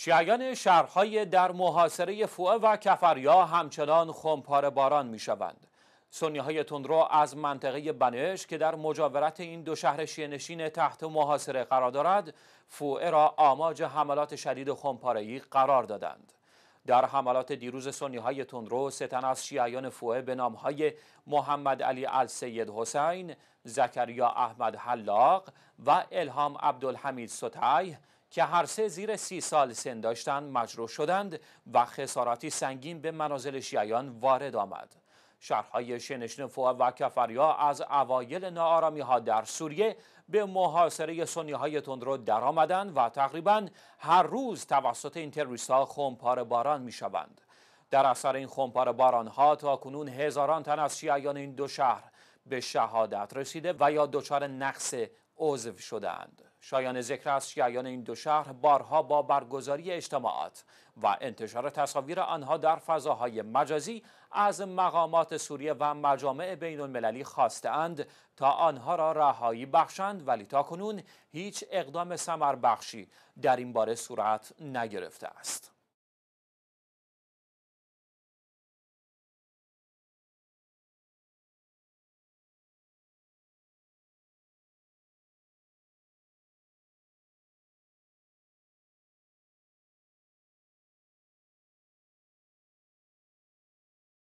شیعیان شهرهای در محاصره فوه و کفریا همچنان خمپار باران می شوند. سنی های تندرو از منطقه بنش که در مجاورت این دو شهر شینشین تحت محاصره قرار دارد فوه را آماج حملات شدید خمپارهی قرار دادند. در حملات دیروز سنی های تندرو ستن از شیعیان فوه به نام های محمد علی السید حسین، زکریا احمد حلاق و الهام عبدالحمید ستایه، که هر سه زیر سی سال سن داشتند مجروح شدند و خساراتی سنگین به منازل شیعیان وارد آمد شهرهای شنشنفو و کفریا از اوایل نارامی ها در سوریه به محاصره سنی های تندرو درآمدند و تقریبا هر روز توسط این تروریست ها خمپار باران می شوند. در اثر این خمپار باران ها تا کنون هزاران تن از شیعیان این دو شهر به شهادت رسیده و یا دچار نقص عضو شدند. شایان ذکر است شیعیان این دو شهر بارها با برگزاری اجتماعات و انتشار تصاویر آنها در فضاهای مجازی از مقامات سوریه و مجامع بین المللی خواستند تا آنها را رهایی بخشند ولی تا کنون هیچ اقدام سمر بخشی در این باره صورت نگرفته است.